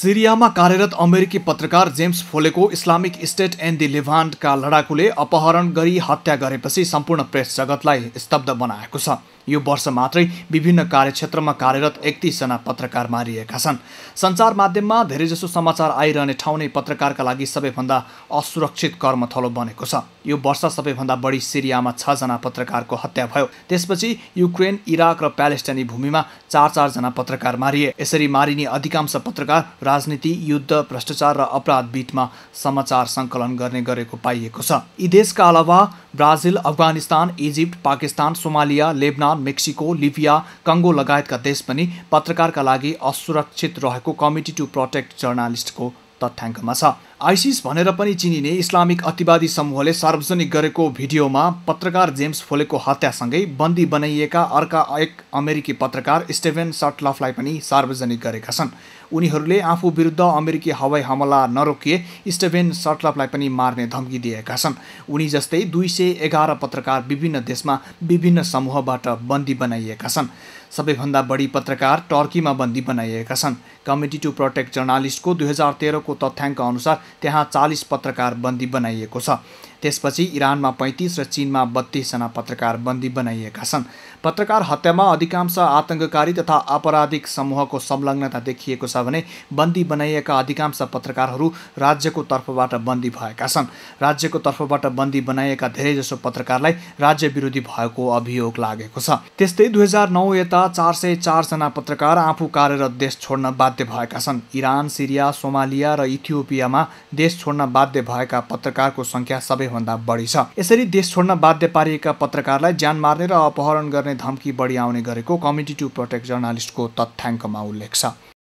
सिरियामा कार्यरत अमेरिकी पत्रकार जेम्स फोलेको इस्लामिक स्टेट एन्ड दि लिभान्डका लडाकुले अपहरण गरी हत्या गरेपछि सम्पूर्ण प्रेस जगतलाई स्तब्ध बनाएको छ यो वर्ष मात्रै विभिन्न कार्यक्षेत्रमा कार्यरत एकतिसजना पत्रकार मारिएका छन् सञ्चार माध्यममा धेरैजसो समाचार आइरहने ठाउँ नै पत्रकारका लागि सबैभन्दा असुरक्षित कर्मथलो बनेको छ यो वर्ष सबैभन्दा बढी सिरियामा छजना पत्रकारको हत्या भयो त्यसपछि युक्रेन इराक र प्यालेस्टाइनी भूमिमा चार चारजना पत्रकार मारिए यसरी मारिने अधिकांश पत्रकार राजनीति युद्ध भ्रष्टाचार र अपराध बिचमा समाचार सङ्कलन गर्ने गरेको पाइएको छ यी देशका अलावा Brazil Afghanistan Egypt Pakistan Somalia Lebanon Mexico Libya Congo लगायतका देश पनि पत्रकारका लागि असुरक्षित रहेको कमिटी टु प्रोटेक्ट जर्नालिस्टको तथ्याङ्कमा छ आइसिस भनेर पनि चिनिने इस्लामिक अतिवादी समूहले सार्वजनिक गरेको भिडियोमा पत्रकार जेम्स फोलेको हत्यासँगै बन्दी बनाइएका अर्का एक अमेरिकी पत्रकार स्टेभेन सटलफलाई पनि सार्वजनिक गरेका छन् उनीहरूले आफू विरुद्ध अमेरिकी हवाई हमला नरोकिए स्टेभेन सटलफलाई पनि मार्ने धम्की दिएका छन् उनी जस्तै दुई सय एघार पत्रकार विभिन्न देशमा विभिन्न समूहबाट बन्दी बनाइएका छन् सबैभन्दा बढी पत्रकार टर्कीमा बन्दी बनाइएका छन् कमिटी टु प्रोटेक्ट जर्नालिस्टको दुई हजार तेह्रको तथ्याङ्क अनुसार त्यहाँ चालिस पत्रकार बन्दी बनाइएको छ त्यसपछि इरानमा पैँतिस र चिनमा बत्तीसजना पत्रकार बन्दी बनाइएका छन् पत्रकार हत्यामा अधिकांश आतङ्ककारी तथा आपराधिक समूहको संलग्नता देखिएको छ भने बन्दी बनाइएका अधिकांश पत्रकारहरू राज्यको तर्फबाट बन्दी भएका छन् राज्यको तर्फबाट बन्दी बनाइएका धेरैजसो पत्रकारलाई राज्य विरोधी भएको अभियोग लागेको छ त्यस्तै दुई हजार नौ यता चार सय चारजना पत्रकार आफू कार्यरत देश छोड्न बाध्य भएका छन् इरान सिरिया सोमालिया र इथियोपियामा देश छोड्न बाध्य भएका पत्रकारको सङ्ख्या सबैभन्दा बढी छ यसरी देश छोड्न बाध्य पारिएका पत्रकारलाई ज्यान मार्ने र अपहरण गर्ने धम्की बढी आउने गरेको कमिटी टु प्रोटेक्ट जर्नालिस्टको तथ्याङ्कमा उल्लेख छ